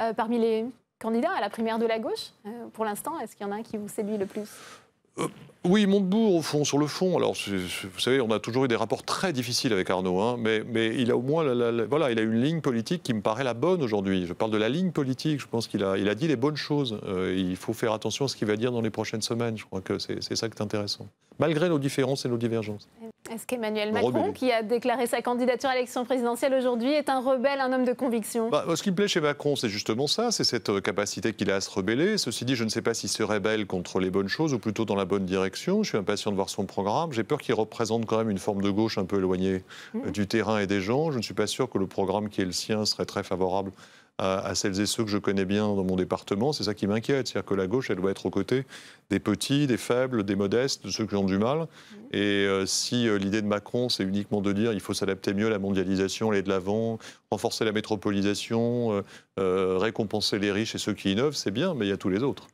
Euh, parmi les candidats à la primaire de la gauche euh, Pour l'instant, est-ce qu'il y en a un qui vous séduit le plus euh, oui, Montebourg, au fond, sur le fond. Alors, vous savez, on a toujours eu des rapports très difficiles avec Arnaud, hein, mais, mais, il a au moins, voilà, il a une ligne politique qui me paraît la bonne aujourd'hui. Je parle de la ligne politique. Je pense qu'il a, il a dit les bonnes choses. il faut faire attention à ce qu'il va dire dans les prochaines semaines. Je crois que c'est ça qui est intéressant, malgré nos différences et nos divergences. Est-ce qu'Emmanuel Macron, qui a déclaré sa candidature à l'élection présidentielle aujourd'hui, est un rebelle, un homme de conviction bah, Ce qui me plaît chez Macron, c'est justement ça, c'est cette euh, capacité qu'il a à se rebeller. Ceci dit, je ne sais pas s'il se rebelle contre les bonnes choses ou plutôt dans la bonne direction. Je suis impatient de voir son programme. J'ai peur qu'il représente quand même une forme de gauche un peu éloignée mm. euh, du terrain et des gens. Je ne suis pas sûr que le programme qui est le sien serait très favorable à, celles et ceux que je connais bien dans mon département, c'est ça qui m'inquiète. C'est-à-dire que la gauche, elle doit être aux côtés des petits, des faibles, des modestes, de ceux qui ont du mal. Mm-hmm. Et euh, si euh, l'idée de Macron, c'est uniquement de dire il faut s'adapter mieux à la mondialisation, aller de l'avant, renforcer la métropolisation, euh, récompenser les riches et ceux qui innovent, c'est bien, mais il y a tous les autres.